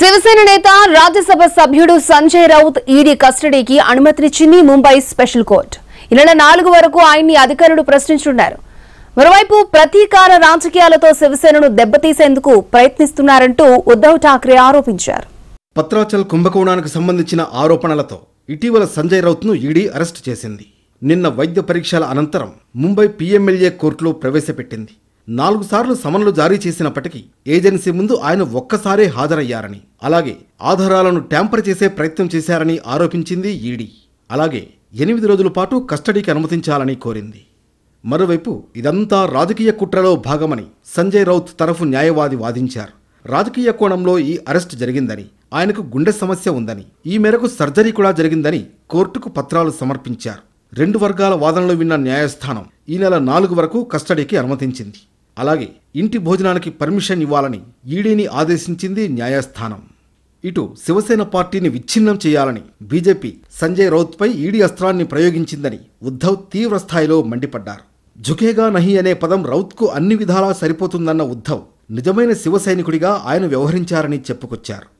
శివసేన నేత రాజ్యసభ సభ్యుడు సంజయ్ రౌత్ ఈడీ కస్టడీకి అనుమతినిచ్చింది ముంబై స్పెషల్ కోర్టు ఈ నెల నాలుగు వరకు ఆయన్ని అధికారులు ప్రశ్నించున్నారు మరోవైపు ప్రతీకార రాజకీయాలతో శివసేనను దెబ్బతీసేందుకు ప్రయత్నిస్తున్నారంటూ ఉద్దవ్ ఠాక్రే ఆరోపించారు పత్రాచల్ కుంభకోణానికి సంబంధించిన ఆరోపణలతో ఇటీవల సంజయ్ రౌత్ను ఈడీ అరెస్టు చేసింది నిన్న వైద్య పరీక్షల అనంతరం ముంబై పీఎంఎల్ఏ కోర్టులో ప్రవేశపెట్టింది నాలుగు సార్లు సమన్లు జారీ చేసినప్పటికీ ఏజెన్సీ ముందు ఆయన ఒక్కసారే హాజరయ్యారని అలాగే ఆధారాలను ట్యాంపర్ చేసే ప్రయత్నం చేశారని ఆరోపించింది ఈడీ అలాగే ఎనిమిది రోజుల పాటు కస్టడీకి అనుమతించాలని కోరింది మరోవైపు ఇదంతా రాజకీయ కుట్రలో భాగమని సంజయ్ రౌత్ తరఫు న్యాయవాది వాదించారు రాజకీయ కోణంలో ఈ అరెస్ట్ జరిగిందని ఆయనకు గుండె సమస్య ఉందని ఈ మేరకు సర్జరీ కూడా జరిగిందని కోర్టుకు పత్రాలు సమర్పించారు రెండు వర్గాల వాదనలు విన్న న్యాయస్థానం ఈ నెల నాలుగు వరకు కస్టడీకి అనుమతించింది అలాగే ఇంటి భోజనానికి పర్మిషన్ ఇవ్వాలని ఈడీని ఆదేశించింది న్యాయస్థానం ఇటు శివసేన పార్టీని విచ్ఛిన్నం చేయాలని బీజేపీ సంజయ్ రౌత్పై ఈడీ అస్త్రాన్ని ప్రయోగించిందని ఉద్ధవ్ తీవ్ర స్థాయిలో మండిపడ్డారు జుకేగా నహి అనే పదం రౌత్కు అన్ని విధాలా సరిపోతుందన్న ఉద్ధవ్ నిజమైన శివసైనికుడిగా ఆయన వ్యవహరించారని చెప్పుకొచ్చారు